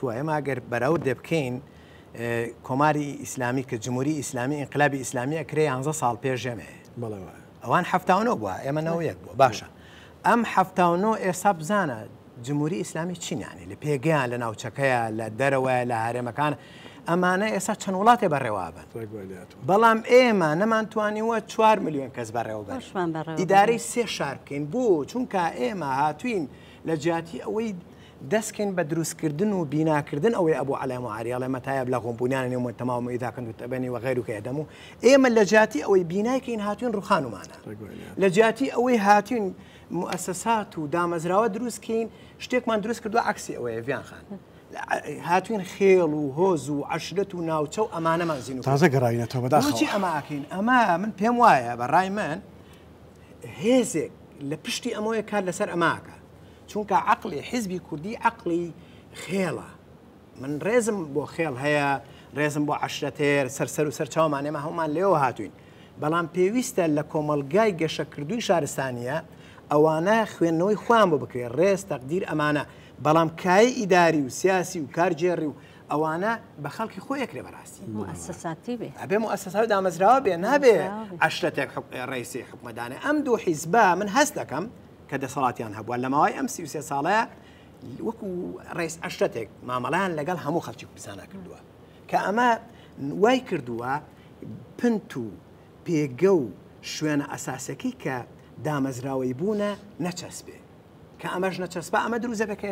تو ئێماگەر بەرەو دەبکەین کۆماری ئیسلامی کە جمهوری ئیسلامی ئینقلابی ئیسلامی ئەکرێ 11 ساڵ پێشێمێ ئەوان هەفتاونەوە بووە ئێمەەوە یەک بووە باشە ئەم هەفتاونۆ ئێسا بزانە جمهوری ئیسلامی چینیانی لە پێگەیان لە ناوچەکەیە لە دەرەوە لە هارێمەکان ئەمانە ئێستا چەند وڵاتی بەڕێوابن بەڵام ئێمە نەمانتوانیوە 4 میلیۆن کەس بەڕێوەبن ئیدارەی سێ شار بکەین بوو چونکە ئێمە هاتوین لە جیاتی ئەوەی دەستکەین بە دروستکردن و بیناکردن ئەوەی ئەبوو علام عریاڵێ مەتایە لە خۆمبوونیان نێمە تەماوە ئیداکەند و تەبێنی وەغیر و کەدەم و ئێمە لە جیاتی ئەوەی بینایکەین هاتوین ڕوخانومانە لە جیاتی ئەوەی هاتوین مؤسسات و دامەزراوە دروستکەین شتێکمان دروست کردو عکسی ئەوەیە ڤیان خان. هاتوین خێڵ و هۆز و عشرت و ناوچە و ئەمانەمان زین و تازە گەڕینەوە بەداچی ئەماکەین ئەما من پێم وایە بە ڕای من هێزێک لە پشتی ئەمەیە کار لەسەر ئەماکە چونکە عقلی حیزبی کوردی عقلی خێڵە من ڕێزم بۆ خێڵ هەیە ڕێزم بۆ عشرەتێر سەرسەر و سەرچاومان ئێمە هەومان لێەوە هاتوین بەڵام پێویستە لە کۆمەلگای گەشەکردووی شارستانیە ئەوانە خوێندنەوەی خوان بۆ بکرێت ڕێز تەقدیر ئەمانە بەڵام کای ئیداری و سیاسی و کارجێڕی و ئەوانە بە خەڵکی خۆیەکرێ بەڕاستی ئەبێ و ئەسەسا دامەزراوە بێ نابێ عشرەتێک ڕێسی حکومەدانە ئەم دوو حیزبا من هەست دەکەم کە دەسەڵاتیان هەبووە لە ماوەی ئەم سیوسێ ساڵە وەکو ڕێز ئەشتێک مامەڵیان لەگەڵ هەموو خەڵکی کوردستانە کردووە کە ئەمە وای کردووە پنت و پێگە و شوێنە ئەساسەکەی کە دامەزراوەی بوونە نەچەسبێ کە ئەمەش نەچەسب ئەمە دروزە بە کە